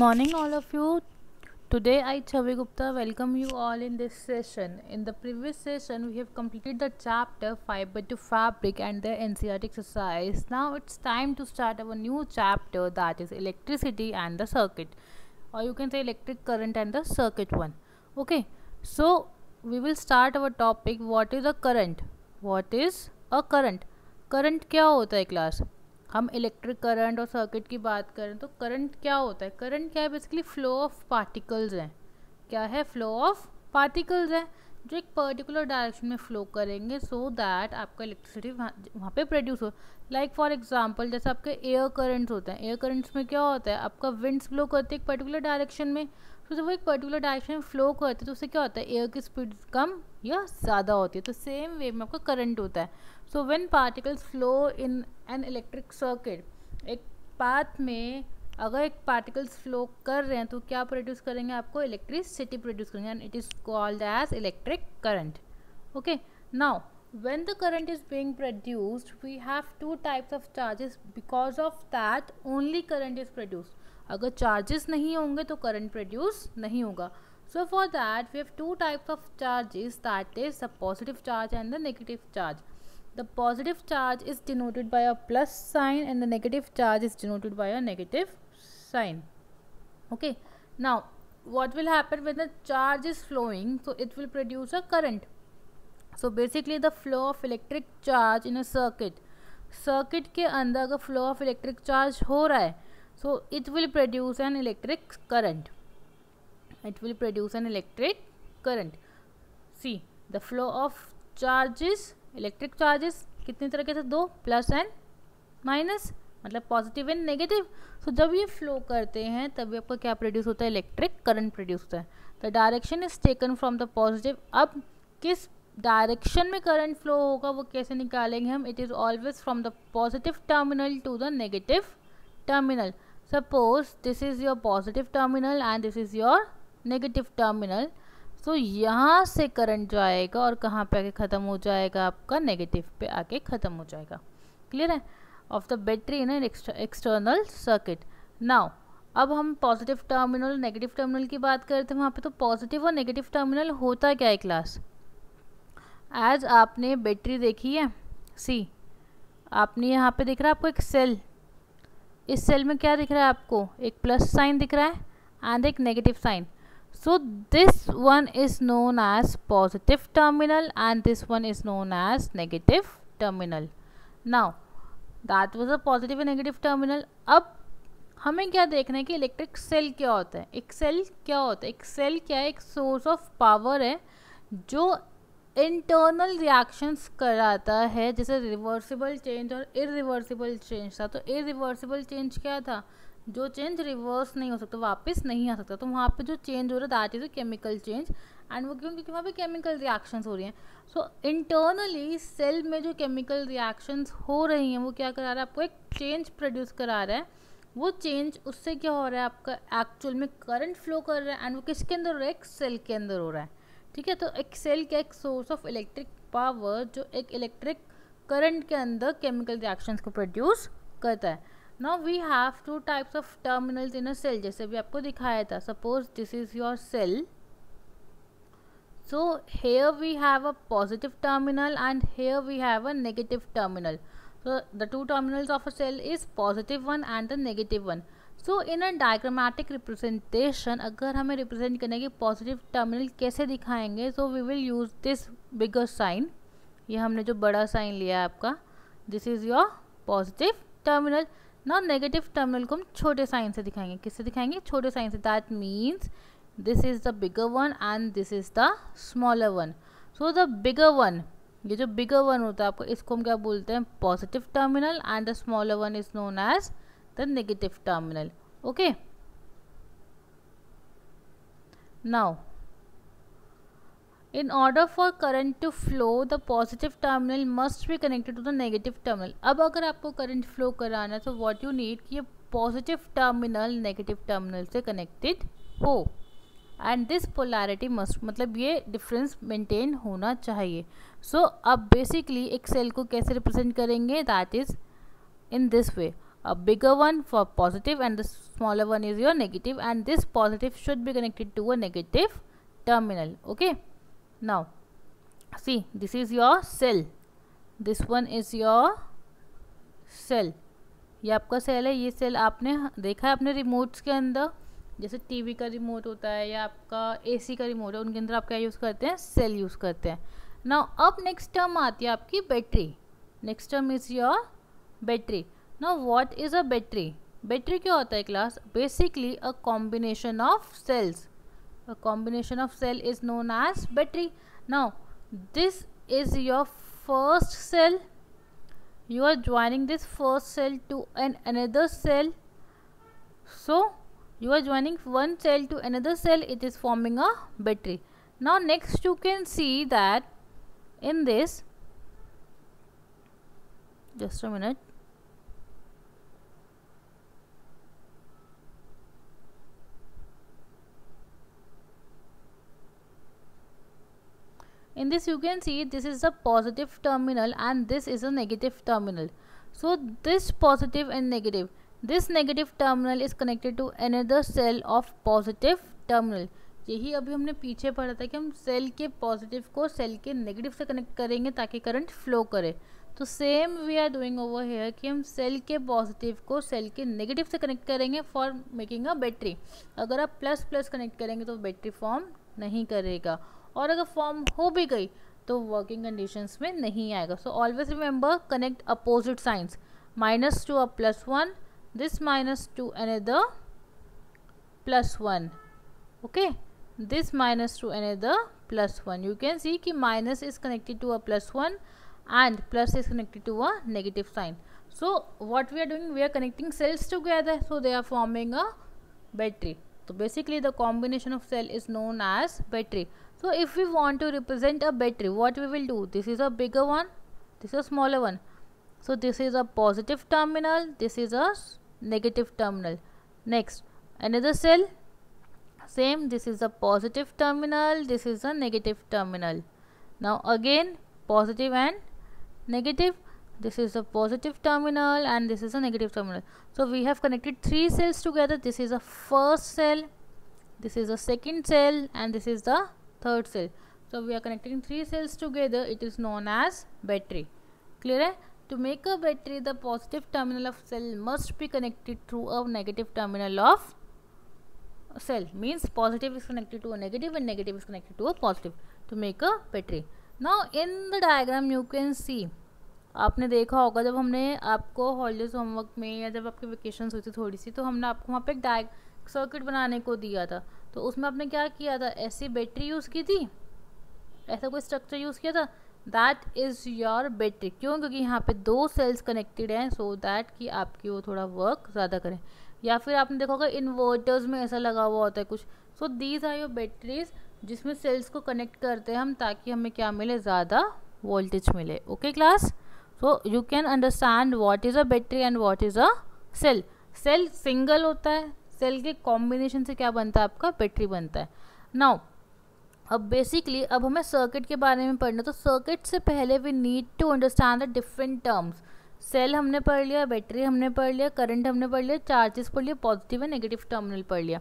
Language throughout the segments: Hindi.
morning all of you today i chavi gupta welcome you all in this session in the previous session we have completed the chapter fiber to fabric and the ncrt exercise now it's time to start our new chapter that is electricity and the circuit or you can say electric current and the circuit one okay so we will start our topic what is a current what is a current current kya hota hai class हम इलेक्ट्रिक करंट और सर्किट की बात करें तो करंट क्या होता है करंट क्या है बेसिकली फ्लो ऑफ पार्टिकल्स हैं क्या है फ्लो ऑफ पार्टिकल्स हैं जो एक पर्टिकुलर डायरेक्शन में फ्लो करेंगे सो so दैट आपका इलेक्ट्रिसिटी वहाँ वहाँ पर प्रोड्यूस हो लाइक फॉर एग्जाम्पल जैसे आपके एयर करंट्स होते हैं एयर करंट्स में क्या होता है आपका विंड्स ब्लो करते हैं एक पर्टिकुलर डायरेक्शन में तो जब वो एक पर्टिकुलर डायरेक्शन में फ्लो करते तो उससे क्या होता है एयर की स्पीड कम या ज़्यादा होती है तो सेम वे में आपका करंट होता है so when particles flow in an electric circuit एक पाथ में अगर एक पार्टिकल्स फ्लो कर रहे हैं तो क्या प्रोड्यूस करेंगे आपको इलेक्ट्रिसिटी प्रोड्यूस करेंगे and it is called as electric current okay now when the current is being produced we have two types of charges because of that only current is produced अगर charges nahi होंगे to current produce nahi होगा so for that we have two types of charges that is the positive charge and the negative charge the positive charge is denoted by a plus sign and the negative charge is denoted by a negative sign okay now what will happen when the charge is flowing so it will produce a current so basically the flow of electric charge in a circuit circuit के अंदर अगर फ्लो ऑफ इलेक्ट्रिक चार्ज हो रहा है so it will produce an electric current it will produce an electric current see the flow of charges electric charges कितने तरह के थे दो प्लस एंड माइनस मतलब पॉजिटिव एंड नेगेटिव सो जब ये फ्लो करते हैं तभी आपका क्या प्रोड्यूस होता है इलेक्ट्रिक करंट प्रोड्यूस होता है the direction is taken from the positive अब किस डायरेक्शन में करंट फ्लो होगा वो कैसे निकालेंगे हम it is always from the positive terminal to the negative terminal suppose this is your positive terminal and this is your negative terminal so यहाँ से करंट जो आएगा और कहाँ पे आके ख़त्म हो जाएगा आपका नेगेटिव पे आके ख़त्म हो जाएगा क्लियर है of the battery in an external circuit now अब हम पॉजिटिव टर्मिनल नेगेटिव टर्मिनल की बात करते हैं वहाँ पे तो पॉजिटिव और नेगेटिव टर्मिनल होता क्या है क्लास एज आपने बैटरी देखी है सी आपने यहाँ पे दिख रहा है आपको एक सेल इस सेल में क्या दिख रहा है आपको एक प्लस साइन दिख रहा है एंड एक negative sign so this one is known as positive terminal and this one is known as negative terminal now that was a positive and negative terminal अब हमें क्या देखना है कि इलेक्ट्रिक सेल क्या होता है एक सेल क्या होता है एक सेल क्या है एक सोर्स ऑफ पावर है जो इंटरनल रिएक्शंस कराता है जैसे रिवर्सिबल चेंज और इरिवर्सिबल चेंज था तो इरिवर्सिबल चेंज क्या था जो चेंज रिवर्स नहीं हो सकता वापस नहीं आ सकता तो वहाँ पे जो चेंज हो रहा था that is a chemical change and वो क्यों क्योंकि वहाँ पे केमिकल रिएक्शंस हो रही हैं सो इंटरनली सेल में जो केमिकल रिएक्शंस हो रही हैं वो क्या करा रहा है आपको एक चेंज प्रोड्यूस करा रहा है वो चेंज उससे क्या हो रहा है आपका एक्चुअल में करंट फ्लो कर रहा है एंड वो किसके अंदर हो रहा है एक सेल के अंदर हो रहा है ठीक है तो एक सेल का एक सोर्स ऑफ इलेक्ट्रिक पावर जो एक इलेक्ट्रिक करंट के अंदर केमिकल रिएक्शंस को प्रोड्यूस करता है now we have two types of terminals in a cell जैसे भी आपको दिखाया था suppose this is your cell so here we have a positive terminal and here we have a negative terminal so the two terminals of a cell is positive one and the negative one so in a diagrammatic representation अगर हमें रिप्रेजेंट करने की पॉजिटिव टर्मिनल कैसे दिखाएंगे so we will use this bigger sign ये हमने जो बड़ा साइन लिया है आपका this is your positive terminal ना नेगेटिव टर्मिनल को हम छोटे साइन से दिखाएंगे किससे दिखाएंगे छोटे साइन से that means this is the bigger one and this is the smaller one so the bigger one ये जो बिगर वन होता है आपको इसको हम क्या बोलते हैं positive terminal and the smaller one is known as the negative terminal okay now in order for current to flow the positive terminal must be connected to the negative terminal अब अगर आपको current flow कराना है तो what you need कि ये positive terminal negative terminal से connected हो एंड दिस पोलैरिटी मस्ट मतलब ये डिफरेंस मेंटेन होना चाहिए सो so, अब बेसिकली एक सेल को कैसे रिप्रेजेंट करेंगे that is in this way a bigger one for positive and the smaller one is your negative and this positive should be connected to a negative terminal okay now see this is your cell this one is your cell ये आपका सेल है ये सेल आपने देखा है अपने रिमोट्स के अंदर जैसे टीवी का रिमोट होता है या आपका एसी का रिमोट है उनके अंदर आप क्या यूज़ करते हैं सेल यूज़ करते हैं ना अब नेक्स्ट टर्म आती है आपकी battery next term is your battery now what is a battery Battery क्या hota hai class. Basically, a combination of cells. A combination of cell is known as battery. Now, this is your first cell. you are joining this first cell to an another cell so you are joining one cell to another cell it is forming a battery now next you can see that in this just a minute in this you can see this is a positive terminal and this is a negative terminal so this positive and negative this negative terminal is connected to another cell of positive terminal यही अभी हमने पीछे पढ़ा था कि हम सेल के पॉजिटिव को सेल के नेगेटिव से कनेक्ट करेंगे ताकि करंट फ्लो करे तो same we are doing over here कि हम सेल के पॉजिटिव को सेल के नेगेटिव से कनेक्ट करेंगे फॉर मेकिंग अ बैटरी अगर आप प्लस प्लस कनेक्ट करेंगे तो बैटरी फॉर्म नहीं करेगा और अगर फॉर्म हो भी गई तो वर्किंग कंडीशंस में नहीं आएगा so always remember connect opposite signs minus to a plus one this minus to an a plus one okay this minus to an a the plus one you can see कि minus is connected to a plus one and plus is connected to a negative sign so what we are doing we are connecting cells together so they are forming a battery तो basically the combination of cell is known as battery so if we want to represent a battery what we will do this is a bigger one this is a smaller one so this is a positive terminal this is a negative terminal next another cell same this is a positive terminal this is a negative terminal now again positive and negative this is a positive terminal and this is a negative terminal so we have connected three cells together this is a first cell this is a second cell and this is the third cell so we are connecting three cells together it is known as battery clear hai? to make a battery the positive terminal of cell must be connected through a negative terminal of cell means positive is connected to a negative and negative is connected to a positive to make a battery now in the diagram you can see आपने देखा होगा जब हमने आपको हॉलीडेज होमवर्क में या जब आपकी वेकेशन हुई थी थोड़ी सी तो हमने आपको वहाँ पे एक डाय सर्किट बनाने को दिया था तो उसमें आपने क्या किया था ऐसी बैटरी यूज़ की थी ऐसा कोई स्ट्रक्चर यूज़ किया था दैट इज़ योर बैटरी क्यों क्योंकि यहाँ पे दो सेल्स कनेक्टेड हैं सो दैट कि आपकी वो थोड़ा वर्क ज़्यादा करें या फिर आपने देखा होगा इन्वर्टर्स में ऐसा लगा हुआ होता है कुछ so these are your batteries जिसमें सेल्स को कनेक्ट करते हैं हम ताकि हमें क्या मिले ज़्यादा वोल्टेज मिले okay class so you can understand what is a battery and what is a cell cell single होता है सेल के कॉम्बिनेशन से क्या बनता है आपका बैटरी बनता है नाउ अब बेसिकली अब हमें सर्किट के बारे में पढ़ना तो सर्किट से पहले we need to understand the different terms cell हमने पढ़ लिया बैटरी हमने पढ़ लिया करंट हमने पढ़ लिया चार्जेस पढ़ लिया पॉजिटिव एंड नेगेटिव टर्मिनल पढ़ लिया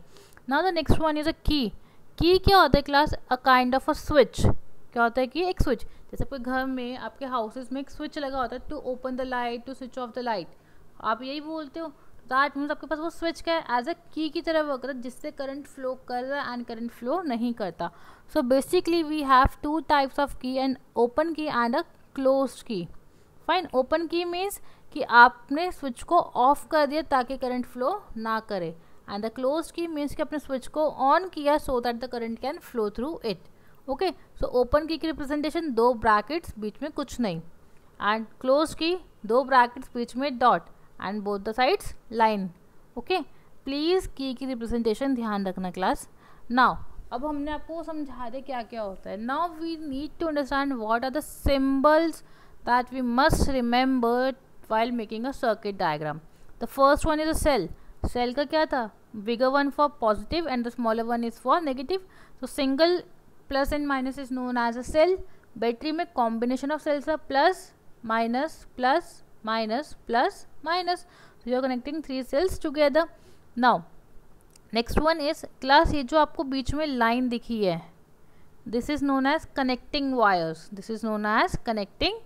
now the next one is a key key क्या होता है class a kind of a switch क्या होता है कि एक स्विच जैसे आपके घर में आपके हाउसेज में एक स्विच लगा होता है to open the light to switch off the light आप यही बोलते हो दैट मीन्स आपके पास वो स्विच का एज अ की की तरह वर्क करता है जिससे करंट फ्लो कर रहा है एंड करंट फ्लो नहीं करता so basically we have two types of key and open key and a close key fine open key means कि आपने स्विच को ऑफ कर दिया ताकि करंट फ्लो ना करे and the close key means कि आपने स्विच को ऑन किया so that the current can flow through it okay so open key representation दो ब्रैकेट्स बीच में कुछ नहीं एंड क्लोज की दो ब्रैकेट्स बीच में dot and both the sides line okay please key की रिप्रेजेंटेशन ध्यान रखना क्लास नाउ अब हमने आपको समझा दे क्या क्या होता है now we need to understand what are the symbols that we must remember while making a circuit diagram the first one is a cell cell का क्या था bigger one for positive and the smaller one is for negative so single plus and minus is known as a cell battery में कॉम्बिनेशन ऑफ सेल्स है plus minus plus minus plus minus so you are connecting three cells together now next one is class ye jo aapko beech mein line dikhi hai this is known as connecting wires this is known as connecting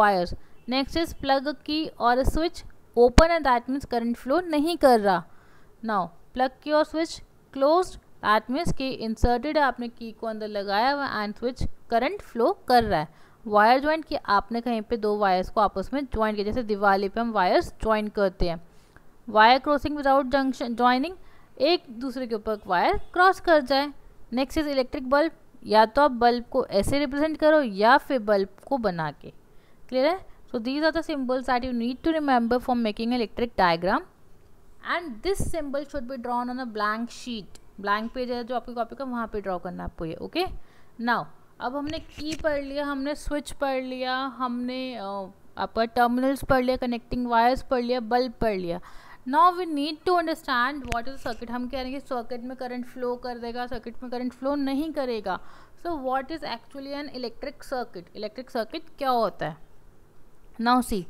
wires next is plug key or a switch open and that means current flow nahi kar raha now plug key or switch closed that means कि inserted aapne key ko andar lagaya hua and switch current flow kar raha hai wire joint कि आपने कहीं पे दो वायर्स को आपस में ज्वाइन किया जैसे दिवाली पे हम वायर्स ज्वाइन करते हैं wire crossing without junction joining एक दूसरे के ऊपर वायर क्रॉस कर जाए नेक्स्ट इज इलेक्ट्रिक बल्ब या तो आप बल्ब को ऐसे रिप्रेजेंट करो या फिर बल्ब को बना के क्लियर है so these are the symbols are you need to remember for making electric diagram and this symbol should be drawn on a blank sheet blank page है जो आपकी कॉपी का वहाँ पे ड्रॉ करना आपको ये ओके नाउ अब हमने की पढ़ लिया हमने स्विच पढ़ लिया हमने आपका टर्मिनल्स पढ़ लिया कनेक्टिंग वायर्स पढ़ लिया बल्ब पढ़ लिया now we need to understand what is circuit हम कह रहे हैं कि सर्किट में करंट फ्लो कर देगा सर्किट में करंट फ्लो नहीं करेगा so what is actually an electric circuit electric circuit क्या होता है नाउ सी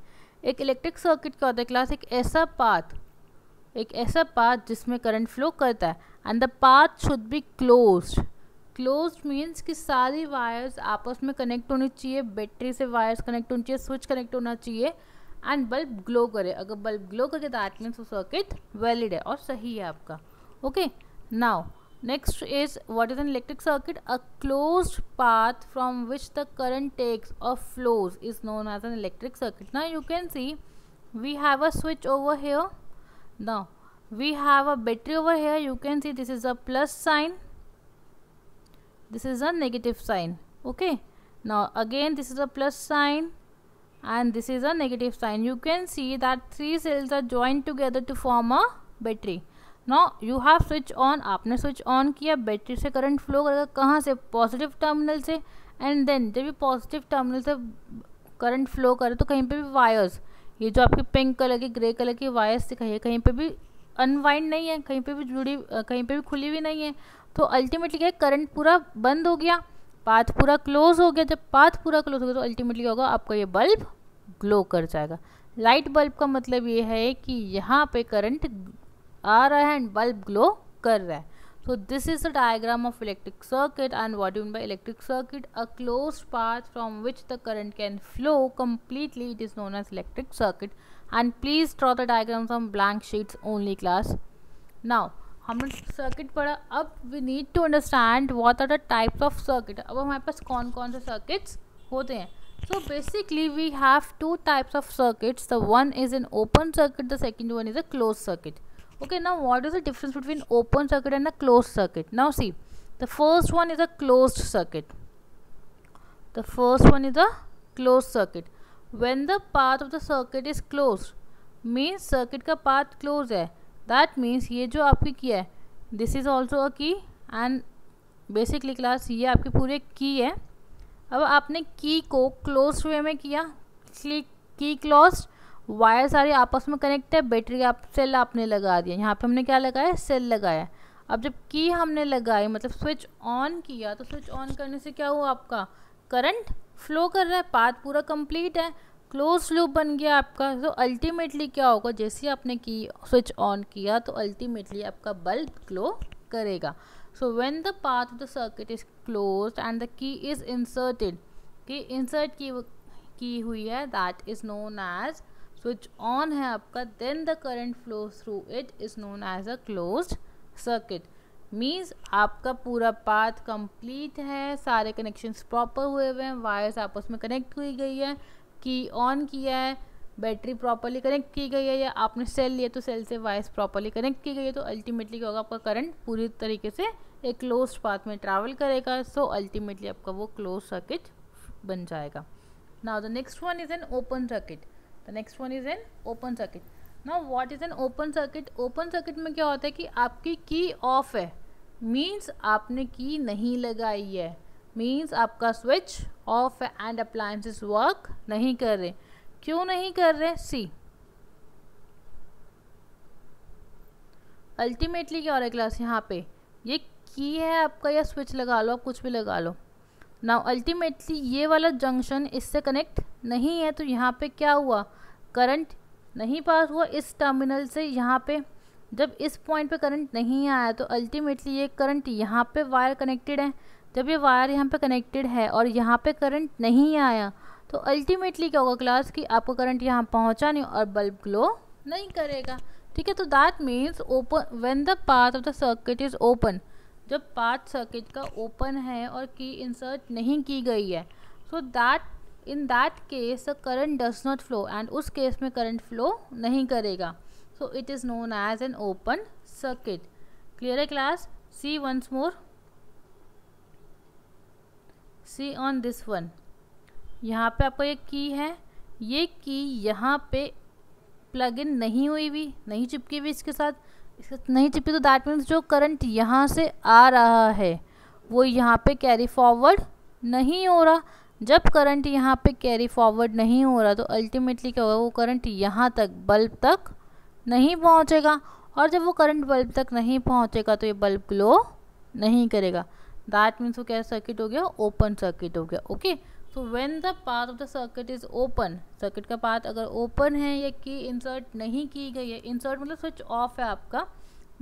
एक इलेक्ट्रिक सर्किट क्या होता है क्लास एक ऐसा पाथ एक ऐसा पाथ जिसमें करंट फ्लो करता है and the path should be closed close means कि सारी वायर्स आपस में कनेक्ट होनी चाहिए बैटरी से वायर्स कनेक्ट होनी चाहिए स्विच कनेक्ट होना चाहिए एंड बल्ब ग्लो करे अगर बल्ब ग्लो करके दैट मीन्स वो सर्किट वैलिड है और सही है आपका okay now next is what is an electric circuit a close path from which the current takes और flows is known as an electric circuit ना you can see we have a switch over here ना we have a battery over here you can see this is a plus sign this is a negative sign okay now again this is a plus sign and this is a negative sign you can see that three cells are joined together to form a battery now you have switch on आपने स्विच ऑन किया बैटरी से करंट फ्लो करेगा कहाँ से पॉजिटिव टर्मिनल से एंड देन जब भी पॉजिटिव टर्मिनल से करंट फ्लो करे तो कहीं पे भी वायर्स ये जो आपकी पिंक कलर की ग्रे कलर की वायर्स दिखाई है कहीं पे भी अनवाइंड नहीं है कहीं पे भी जुड़ी कहीं पे भी खुली हुई नहीं है तो अल्टीमेटली क्या है करंट पूरा बंद हो गया पाथ पूरा क्लोज हो गया जब पाथ पूरा क्लोज हो गया तो अल्टीमेटली क्या होगा आपका ये बल्ब ग्लो कर जाएगा लाइट बल्ब का मतलब ये है कि यहाँ पे करंट आ रहा है एंड बल्ब ग्लो कर रहा है so this is a diagram of electric circuit and what you mean by electric circuit a close path from which the current can flow completely it is known as electric circuit and please draw the diagram from blank sheets only class now हमने सर्किट पढ़ा अब we need to understand what are the types of circuit अब हमारे पास कौन कौन से सर्किट्स होते हैं so basically we have two types of circuits the one is an open circuit the second one is a close circuit okay ना what is the difference between open circuit and a close circuit now see the first one is a close circuit the first one is a close circuit when the path of the circuit is close means circuit का पार्थ क्लोज है दैट मीन्स ये जो आपकी की है दिस इज़ ऑल्सो अ की एंड बेसिकली क्लास ये आपकी पूरे की है अब आपने की को क्लोज वे में किया की क्लोज वायर सारी आपस में कनेक्ट है बैटरी आप सेल आपने लगा दिया यहाँ पे हमने क्या लगाया सेल लगाया अब जब की हमने लगाई मतलब स्विच ऑन किया तो स्विच ऑन करने से क्या हुआ आपका करंट फ्लो कर रहा है पाथ पूरा कंप्लीट है क्लोज लूप बन गया आपका तो अल्टीमेटली क्या होगा जैसे आपने की स्विच ऑन किया तो अल्टीमेटली आपका बल्ब ग्लो करेगा so when the path of the circuit is close and the key is inserted key insert की की हुई है that is known as switch on है आपका then the current flow through it is known as a close circuit means आपका पूरा पाथ कंप्लीट है सारे कनेक्शंस प्रॉपर हुए हुए हैं वायर्स आपस में कनेक्ट हुई गई है की ऑन किया है बैटरी प्रॉपरली कनेक्ट की गई है या आपने सेल लिया तो सेल से वायर्स प्रॉपरली कनेक्ट की गई है तो अल्टीमेटली क्या होगा आपका करंट पूरी तरीके से एक क्लोज पाथ में ट्रैवल करेगा सो अल्टीमेटली आपका वो क्लोज सर्किट बन जाएगा now the next one is an open circuit the next one is an open circuit ना what is an open circuit open circuit में क्या होता है कि आपकी की ऑफ है मीन्स आपने की नहीं लगाई है मीन्स आपका switch off and appliances work नहीं कर रहे क्यों नहीं कर रहे सी अल्टीमेटली क्या हो रहा है क्लास यहाँ पे ये की है आपका या स्विच लगा लो आप कुछ भी लगा लो नाउ अल्टीमेटली ये वाला जंक्शन इससे कनेक्ट नहीं है तो यहाँ पे क्या हुआ करंट नहीं पास हुआ इस टर्मिनल से यहाँ पे जब इस पॉइंट पे करंट नहीं आया तो अल्टीमेटली ये करंट यहाँ पे वायर कनेक्टेड है जब ये वायर यहाँ पे कनेक्टेड है और यहाँ पे करंट नहीं आया तो अल्टीमेटली क्या होगा क्लास कि आपको करंट यहाँ पहुँचा नहीं और बल्ब ग्लो नहीं करेगा ठीक है तो that means open when the path of the circuit is open जब पाथ सर्किट का ओपन है और की इंसर्ट नहीं की गई है so that in that case the current does not flow and उस केस में करंट फ्लो नहीं करेगा so it is known as an open circuit clear है class see once more see on this one यहाँ पे आपको एक की है ये की यहाँ पे प्लग इन नहीं हुई हुई नहीं चिपकी हुई इसके साथ इसके साथ नहीं चिपकी तो दैट मीन्स जो करंट यहाँ से आ रहा है वो यहाँ पे कैरी फॉरवर्ड नहीं हो रहा जब करंट यहाँ पे कैरी फॉरवर्ड नहीं हो रहा तो अल्टीमेटली क्या होगा वो करंट यहाँ तक बल्ब तक नहीं पहुँचेगा और जब वो करंट बल्ब तक नहीं पहुँचेगा तो ये बल्ब ग्लो नहीं करेगा दैट मीन्स वो क्या सर्किट हो गया ओपन सर्किट हो गया okay so when the part of the circuit is open circuit का पार्ट अगर ओपन है या की इंसर्ट नहीं की गई है इंसर्ट मतलब स्विच ऑफ है आपका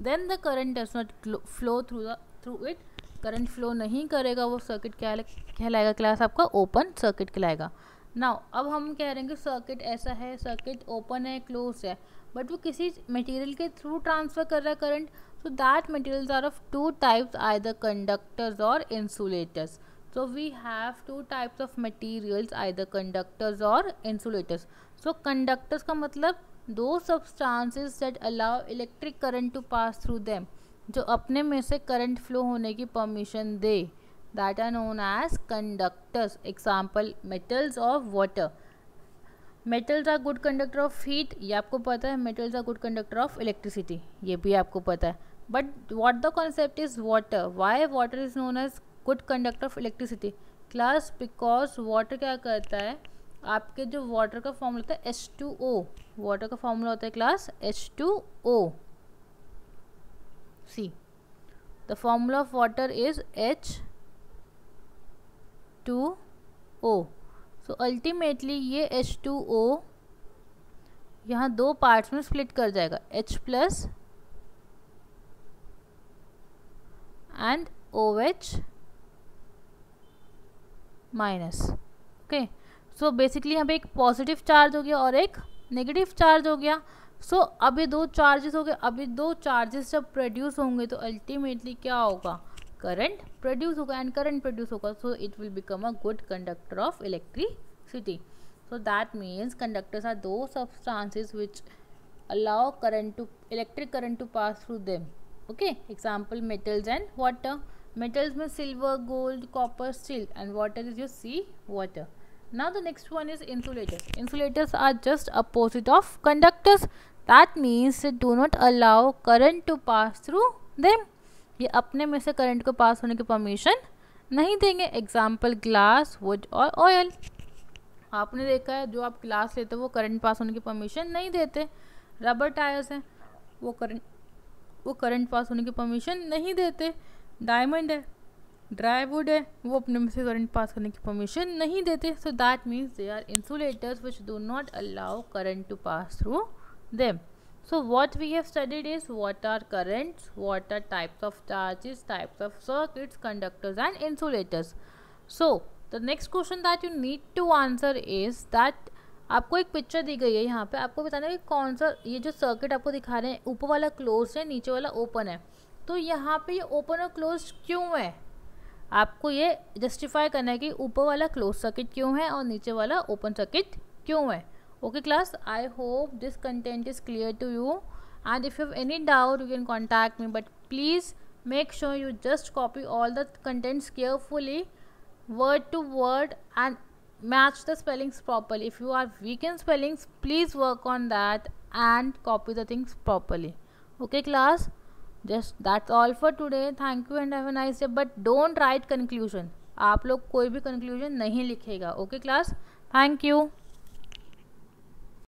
then the current does not flow through the through it current flow नहीं करेगा वो सर्किट क्या कहलाएगा क्लास आपका ओपन सर्किट कहलाएगा नाउ अब हम कह रहे हैं कि सर्किट ऐसा है सर्किट ओपन है क्लोज है बट वो किसी मटेरियल के थ्रू ट्रांसफ़र कर रहा है current so that materials are of two types either conductors or insulators so we have two types of materials either conductors or insulators so conductors का मतलब दो substances that allow electric current to pass through them जो अपने में से current flow होने की permission दे that are known as conductors example metals or water metals are good conductor of heat ये आपको पता है metals are good conductor of electricity ये भी आपको पता है but what the concept is water why water is known as good conductor of electricity class because water क्या करता है आपके जो वाटर का फॉर्मूला होता है एच टू ओ वाटर का फॉर्मूला होता है class H two O see the formula of water is H two O so ultimately ये एच टू ओ यहाँ दो पार्ट्स में स्प्लिट कर जाएगा H plus and OH minus okay so basically यहाँ पे एक पॉजिटिव चार्ज हो गया और एक नेगेटिव चार्ज हो गया सो so, अब दो चार्जेस हो गए अभी दो चार्जेस जब प्रोड्यूस होंगे तो अल्टीमेटली क्या होगा करंट प्रोड्यूस होगा एंड करंट प्रोड्यूस होगा so it will become a good conductor of electricity so that means conductors are those substances which allow current to electric current to pass through them okay example metals and water metals में silver gold copper steel and water is your sea water now the next one is insulators insulators are just opposite of conductors that means do not allow current to pass through them ये अपने में से करंट को पास होने की परमिशन नहीं देंगे एग्जाम्पल ग्लास वुड और ऑयल आपने देखा है जो आप ग्लास लेते हो वो करंट पास होने की परमिशन नहीं देते रबर टायर्स हैं वो करंट वो करंट पास होने की परमिशन नहीं देते डायमंड है ड्राई वुड है वो अपने में से करंट पास करने की परमिशन नहीं देते so that means they are insulators which do not allow current to pass through them so what we have studied is what are currents what are types of charges types of circuits conductors and insulators so the next question that you need to answer is that आपको एक पिक्चर दी गई है यहाँ पे आपको बताना है कि कौन सा ये जो सर्किट आपको दिखा रहे हैं ऊपर वाला क्लोज है नीचे वाला ओपन है तो यहाँ पे ये ओपन और क्लोज क्यों है आपको ये जस्टिफाई करना है कि ऊपर वाला क्लोज सर्किट क्यों है और नीचे वाला ओपन सर्किट क्यों है okay class I hope this content is clear to you and if you have any doubt you can contact me but please make sure you just copy all the contents carefully word to word and match the spellings properly if you are weak in spellings please work on that and copy the things properly okay class just that's all for today thank you and have a nice day but don't write conclusion आप लोग कोई भी conclusion नहीं लिखेगा Okay, class. Thank you.